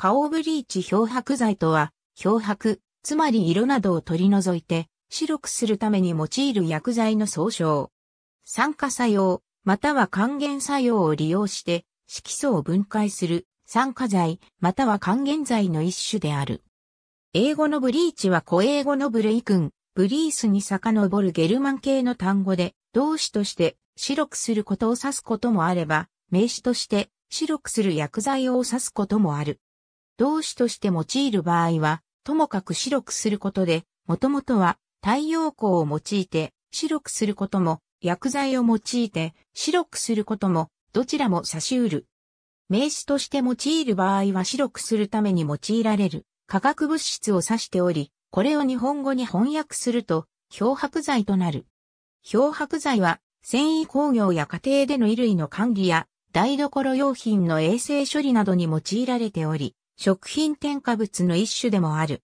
顔ブリーチ漂白剤とは、漂白、つまり色などを取り除いて、白くするために用いる薬剤の総称。酸化作用、または還元作用を利用して、色素を分解する酸化剤、または還元剤の一種である。英語のブリーチは古英語のブレイクン、ブリースに遡るゲルマン系の単語で、動詞として白くすることを指すこともあれば、名詞として白くする薬剤を指すこともある。動詞として用いる場合は、ともかく白くすることで、もともとは太陽光を用いて白くすることも、薬剤を用いて白くすることも、どちらも差し得る。名詞として用いる場合は白くするために用いられる化学物質を指しており、これを日本語に翻訳すると、漂白剤となる。漂白剤は、繊維工業や家庭での衣類の管理や、台所用品の衛生処理などに用いられており、食品添加物の一種でもある。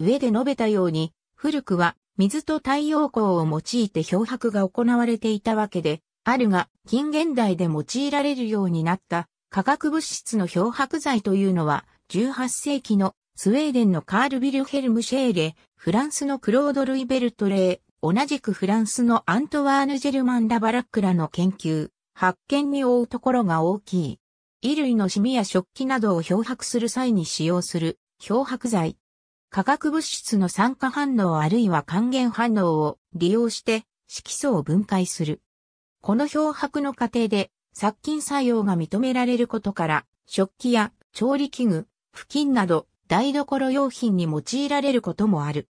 上で述べたように、古くは水と太陽光を用いて漂白が行われていたわけで、あるが近現代で用いられるようになった化学物質の漂白剤というのは、18世紀のスウェーデンのカール・ビルヘルム・シェーレ、フランスのクロード・ルイベルト・レー、同じくフランスのアントワーヌ・ジェルマン・ラ・バラックらの研究、発見に追うところが大きい。衣類のシミや食器などを漂白する際に使用する漂白剤。化学物質の酸化反応あるいは還元反応を利用して色素を分解する。この漂白の過程で殺菌作用が認められることから食器や調理器具、布巾など台所用品に用いられることもある。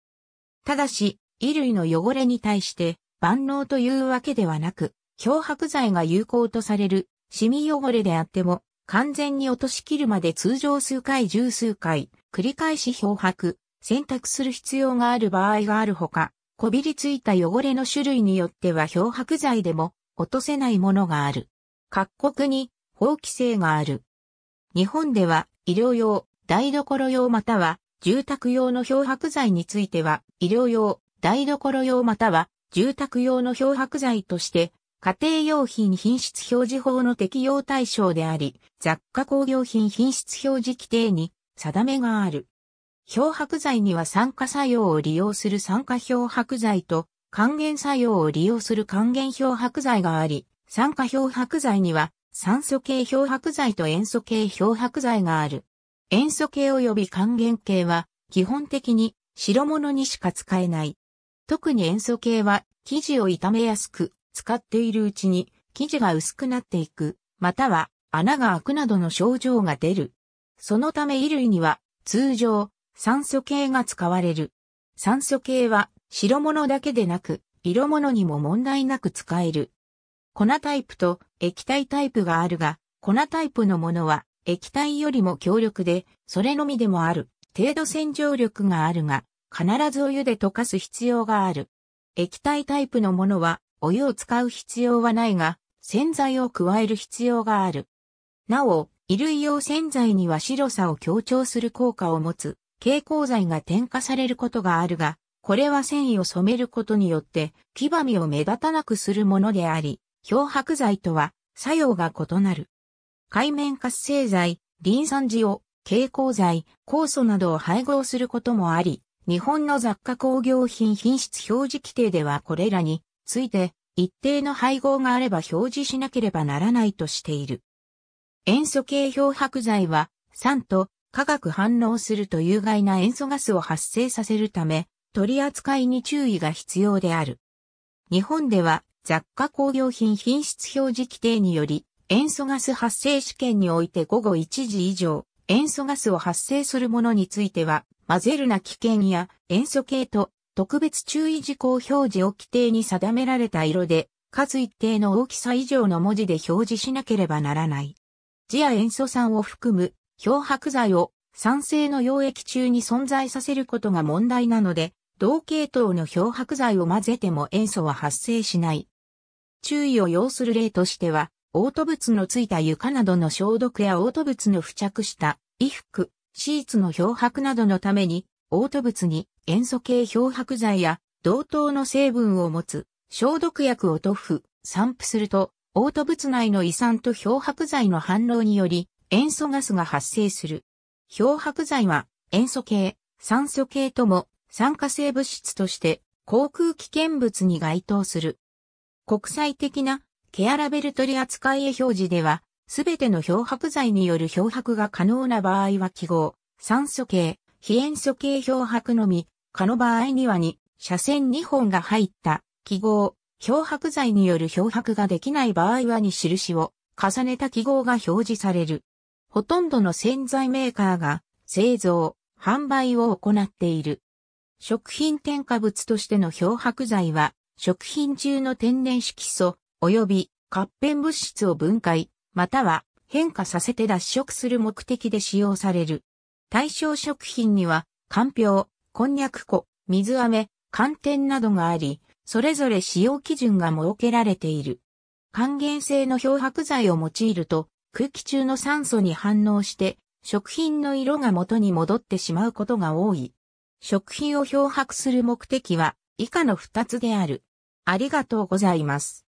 ただし、衣類の汚れに対して万能というわけではなく、漂白剤が有効とされるシミ汚れであっても、完全に落とし切るまで通常数回十数回、繰り返し漂白、洗濯する必要がある場合があるほか、こびりついた汚れの種類によっては漂白剤でも落とせないものがある。各国に法規制がある。日本では医療用、台所用または住宅用の漂白剤については医療用、台所用または住宅用の漂白剤として家庭用品品質表示法の適用対象であり、雑貨工業品品質表示規定に定めがある。漂白剤には酸化作用を利用する酸化漂白剤と還元作用を利用する還元漂白剤があり、酸化漂白剤には酸素系漂白剤と塩素系漂白剤がある。塩素系及び還元系は基本的に白物にしか使えない。特に塩素系は生地を傷めやすく、使っているうちに生地が薄くなっていく、または穴が開くなどの症状が出る。そのため衣類には通常酸素系が使われる。酸素系は白物だけでなく色物にも問題なく使える。粉タイプと液体タイプがあるが、粉タイプのものは液体よりも強力で、それのみでもある程度洗浄力があるが、必ずお湯で溶かす必要がある。液体タイプのものはお湯を使う必要はないが、洗剤を加える必要がある。なお、衣類用洗剤には白さを強調する効果を持つ、蛍光剤が添加されることがあるが、これは繊維を染めることによって、黄ばみを目立たなくするものであり、漂白剤とは作用が異なる。海面活性剤、リン酸塩、蛍光剤、酵素などを配合することもあり、日本の雑貨工業品品質表示規定ではこれらについて、一定の配合があれば表示しなければならないとしている。塩素系漂白剤は、酸と化学反応すると有害な塩素ガスを発生させるため、取り扱いに注意が必要である。日本では、雑貨工業品品質表示規定により、塩素ガス発生試験において午後1時以上、塩素ガスを発生するものについては、混ぜるな危険や塩素系と特別注意事項表示を規定に定められた色で、かつ一定の大きさ以上の文字で表示しなければならない。字や塩素酸を含む漂白剤を酸性の溶液中に存在させることが問題なので、同系統の漂白剤を混ぜても塩素は発生しない。注意を要する例としては、嘔吐物のついた床などの消毒や嘔吐物の付着した衣服、シーツの漂白などのために嘔吐物に塩素系漂白剤や同等の成分を持つ消毒薬を塗布、散布すると、嘔吐物内の胃酸と漂白剤の反応により塩素ガスが発生する。漂白剤は塩素系、酸素系とも酸化性物質として航空危険物に該当する。国際的なケアラベル取扱いへ表示では、すべての漂白剤による漂白が可能な場合は記号、酸素系、非塩素系漂白のみ、かの場合にはに、斜線2本が入った記号、漂白剤による漂白ができない場合はに印を重ねた記号が表示される。ほとんどの洗剤メーカーが製造、販売を行っている。食品添加物としての漂白剤は、食品中の天然色素、及び活片物質を分解、または変化させて脱色する目的で使用される。対象食品には、かんぴょう、こんにゃく粉、水飴、寒天などがあり、それぞれ使用基準が設けられている。還元性の漂白剤を用いると、空気中の酸素に反応して、食品の色が元に戻ってしまうことが多い。食品を漂白する目的は、以下の2つである。ありがとうございます。